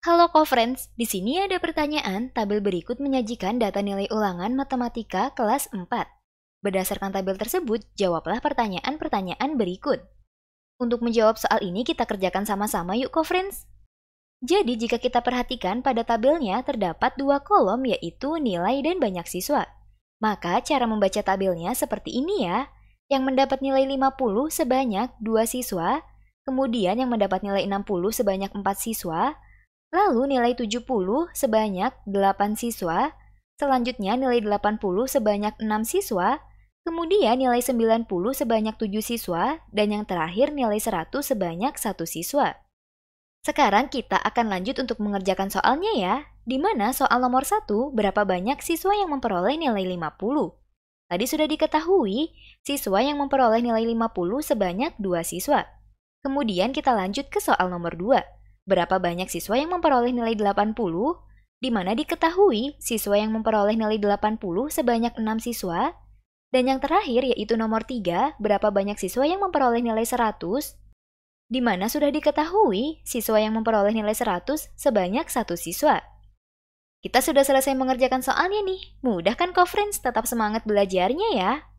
Halo co-friends, di sini ada pertanyaan. Tabel berikut menyajikan data nilai ulangan matematika kelas 4. Berdasarkan tabel tersebut, jawablah pertanyaan-pertanyaan berikut. Untuk menjawab soal ini kita kerjakan sama-sama yuk co-friends. Jadi jika kita perhatikan pada tabelnya terdapat dua kolom yaitu nilai dan banyak siswa. Maka cara membaca tabelnya seperti ini ya. Yang mendapat nilai 50 sebanyak 2 siswa, kemudian yang mendapat nilai 60 sebanyak 4 siswa, Lalu nilai 70 sebanyak 8 siswa, selanjutnya nilai 80 sebanyak 6 siswa, kemudian nilai 90 sebanyak 7 siswa, dan yang terakhir nilai 100 sebanyak 1 siswa. Sekarang kita akan lanjut untuk mengerjakan soalnya ya, di mana soal nomor 1 berapa banyak siswa yang memperoleh nilai 50. Tadi sudah diketahui, siswa yang memperoleh nilai 50 sebanyak 2 siswa. Kemudian kita lanjut ke soal nomor 2 berapa banyak siswa yang memperoleh nilai 80, di mana diketahui siswa yang memperoleh nilai 80 sebanyak 6 siswa, dan yang terakhir yaitu nomor 3, berapa banyak siswa yang memperoleh nilai 100, di mana sudah diketahui siswa yang memperoleh nilai 100 sebanyak 1 siswa. Kita sudah selesai mengerjakan soalnya nih. Mudah kan, Friends? Tetap semangat belajarnya ya.